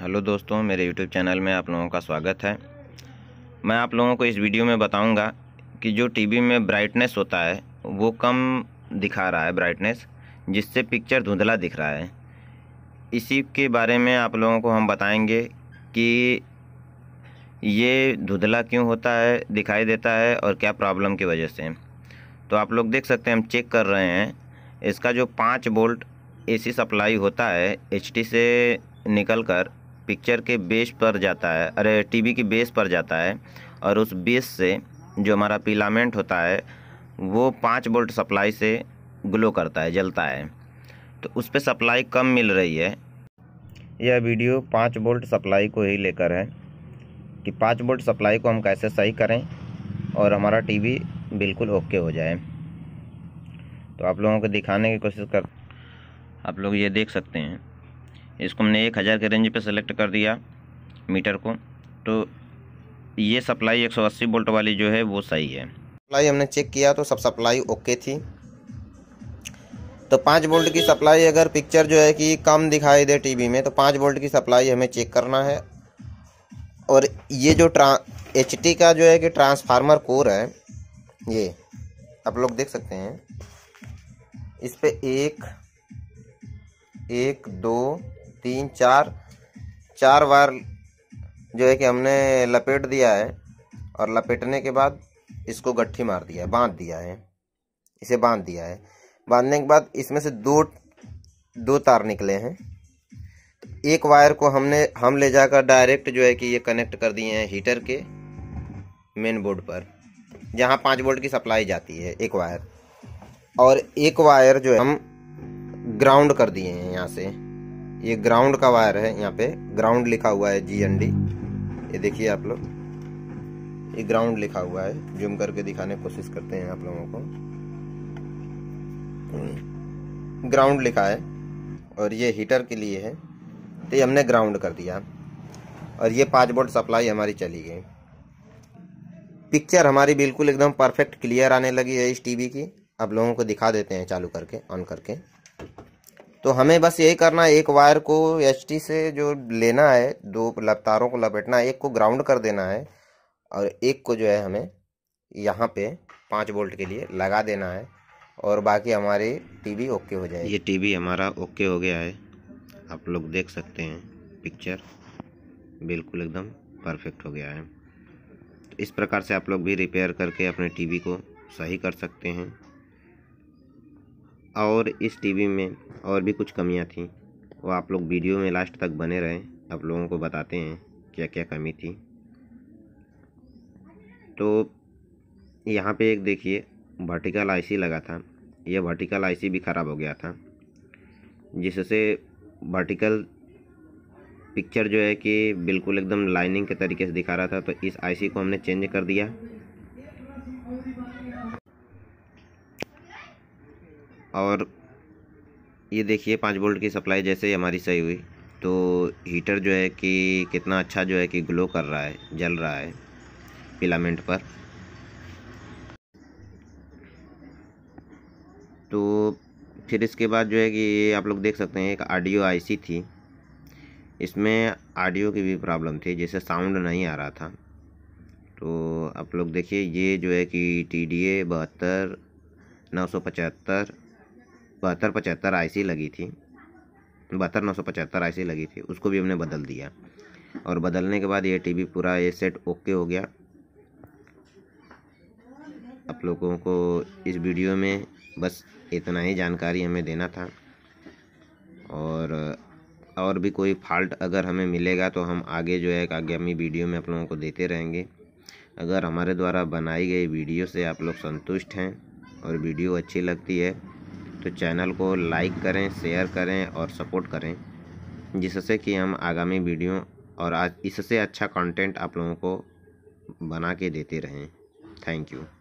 Hello दोस्तों मेरे YouTube channel में आप लोगों का स्वागत है मैं आप लोगों को इस वीडियो में बताऊंगा कि जो टीवी में ब्राइटनेस होता है वो कम दिखा रहा है ब्राइटनेस जिससे पिक्चर धुंधला दिख रहा है इसी के बारे में आप लोगों को हम बताएंगे कि ये धुंधला क्यों होता है दिखाई देता है और क्या प्रॉब्लम की वजह से तो आप लोग देख सकते हैं हम चेक कर रहे हैं इसका जो पाँच बोल्ट एसी सप्लाई होता है एचटी से निकल कर पिक्चर के बेस पर जाता है अरे टीवी की बेस पर जाता है और उस बेस से जो हमारा पिलामेंट होता है वो पाँच वोल्ट सप्लाई से ग्लो करता है जलता है तो उस पर सप्लाई कम मिल रही है यह वीडियो पाँच वोल्ट सप्लाई को ही लेकर है कि पाँच वोल्ट सप्लाई को हम कैसे सही करें और हमारा टीवी बिल्कुल ओके हो जाए तो आप लोगों को दिखाने की कोशिश कर आप लोग ये देख सकते हैं इसको हमने एक हज़ार के रेंज पे सेलेक्ट कर दिया मीटर को तो ये सप्लाई एक सौ अस्सी वोल्ट वाली जो है वो सही है सप्लाई हमने चेक किया तो सब सप्लाई ओके थी तो पाँच वोल्ट की सप्लाई अगर पिक्चर जो है कि कम दिखाई दे टीवी में तो पाँच वोल्ट की सप्लाई हमें चेक करना है और ये जो ट्रा एच का जो है कि ट्रांसफार्मर कोर है ये आप लोग देख सकते हैं इस पर एक एक दो तीन चार चार बार जो है कि हमने लपेट दिया है और लपेटने के बाद इसको गट्ठी मार दिया है बांध दिया है इसे बांध दिया है बांधने के बाद इसमें से दो दो तार निकले हैं तो एक वायर को हमने हम ले जाकर डायरेक्ट जो है कि ये कनेक्ट कर दिए हैं हीटर के मेन बोर्ड पर जहाँ पाँच बोर्ड की सप्लाई जाती है एक वायर और एक वायर जो है हम ग्राउंड कर दिए हैं यहाँ से ये ग्राउंड का वायर है यहाँ पे ग्राउंड लिखा हुआ है जी एन डी ये देखिए आप लोग ये ग्राउंड लिखा हुआ है जूम करके दिखाने की कोशिश करते हैं आप लोगों को ग्राउंड हम्म। लिखा है और ये हीटर के लिए है तो ये हमने ग्राउंड कर दिया और ये पाँच बोल्ट सप्लाई हमारी चली गई पिक्चर हमारी बिल्कुल एकदम परफेक्ट क्लियर आने लगी है इस टीवी की आप लोगों को दिखा देते हैं चालू करके ऑन करके तो हमें बस यही करना है एक वायर को एच से जो लेना है दो तारों को लपेटना है एक को ग्राउंड कर देना है और एक को जो है हमें यहाँ पे पाँच वोल्ट के लिए लगा देना है और बाकी हमारी टीवी ओके हो जाएगी ये टीवी हमारा ओके हो गया है आप लोग देख सकते हैं पिक्चर बिल्कुल एकदम परफेक्ट हो गया है तो इस प्रकार से आप लोग भी रिपेयर करके अपने टीवी को सही कर सकते हैं और इस टीवी में और भी कुछ कमियां थीं वो आप लोग वीडियो में लास्ट तक बने रहे आप लोगों को बताते हैं क्या क्या कमी थी तो यहाँ पे एक देखिए वर्टिकल आईसी लगा था यह वर्टिकल आईसी भी ख़राब हो गया था जिससे वर्टिकल पिक्चर जो है कि बिल्कुल एकदम लाइनिंग के तरीके से दिखा रहा था तो इस आईसी को हमने चेंज कर दिया और ये देखिए पाँच वोल्ट की सप्लाई जैसे ही हमारी सही हुई तो हीटर जो है कि कितना अच्छा जो है कि ग्लो कर रहा है जल रहा है पिलामेंट पर तो फिर इसके बाद जो है कि ये आप लोग देख सकते हैं एक आडियो आईसी थी इसमें आडियो की भी प्रॉब्लम थी जैसे साउंड नहीं आ रहा था तो आप लोग देखिए ये जो है कि टी डी ए बहत्तर नौ सौ पचहत्तर बहत्तर पचहत्तर आई लगी थी बहत्तर नौ सौ पचहत्तर आई लगी थी उसको भी हमने बदल दिया और बदलने के बाद ये टीवी पूरा ये सेट ओके हो गया आप लोगों को इस वीडियो में बस इतना ही जानकारी हमें देना था और और भी कोई फॉल्ट अगर हमें मिलेगा तो हम आगे जो है आगामी वीडियो में आप लोगों को देते रहेंगे अगर हमारे द्वारा बनाई गई वीडियो से आप लोग संतुष्ट हैं और वीडियो अच्छी लगती है तो चैनल को लाइक करें शेयर करें और सपोर्ट करें जिससे कि हम आगामी वीडियो और इससे अच्छा कंटेंट आप लोगों को बना के देते रहें थैंक यू